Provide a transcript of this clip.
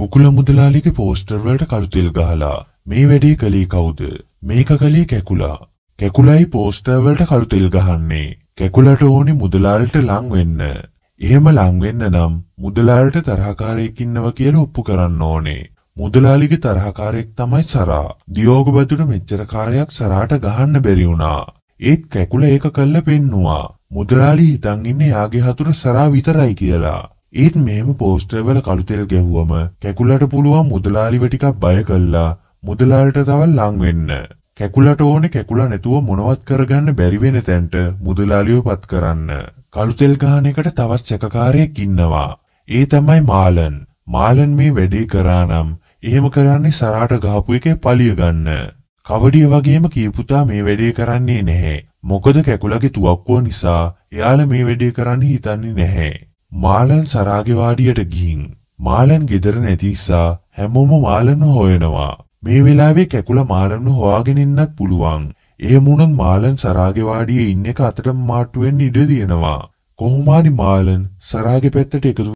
කුකුල මුදලාලිගේ poster වලට කළුතෙල් ගහලා මේ වැඩේ කළේ කවුද? මේක කළේ කැකුලා. කැකුලයි පෝස්ටර් වලට කළුතෙල් ගහන්නේ. කැකුලට ඕනේ මුදලාලට ලං වෙන්න. එහෙම ලං වෙන්න නම් මුදලාලට තරහකාරයෙක් ඉන්නවා කියලා ඔප්පු කරන්න ඕනේ. මුදලාලිගේ තරහකාරයෙක් තමයි සරා. දියෝග බතුට මෙච්චර කාර්යයක් සරාට ගහන්න බැරි වුණා. ඒත් කැකුල ඒක කළා පෙන්නවා. මුදලාලි හිතන් ඉන්නේ යාගේ හතුර සරා විතරයි කියලා. ඒත් මේම පෝස්ටර්වල කළුතෙල් ගැහුවම කැකුලට පුළුවන් මුදලාලිව ටිකක් බය කළා මුදලාලට තව ලං වෙන්න. කැකුලට ඕනේ කැකුලා නැතුව මොනවත් කරගන්න බැරි වෙන තැනට මුදලාලිව පත් කරන්න. කළුතෙල් ගහන එකට තවත් සැකකාරයෙක් ඉන්නවා. ඒ තමයි මාලන්. මාලන් මේ වැඩේ කරා නම් එහෙම කරන්නේ සරාට ගහපු එකේ පලිය ගන්න. කවඩිය වගේම කියපුතා මේ වැඩේ කරන්නේ නැහැ. මොකද කැකුලගේ තුවක්කුව නිසා එයාලා මේ වැඩේ කරන්න හිතන්නේ නැහැ. මාලන් සරාගේ වාඩියට ගිහින් මාලන් ගෙදර නැති නිසා හැමෝම මාලන්ව හොයනවා. මේ වෙලාවේ කැකුල මාලන්ව හොයාගෙන ඉන්නත් පුළුවන්. එහෙම වුණත් මාලන් සරාගේ වාඩියේ ඉන්න එක අතට මාට්ටු වෙන්න ඉඩ තියෙනවා. කොහොම හරි මාලන් සරාගේ පැත්තට එකතු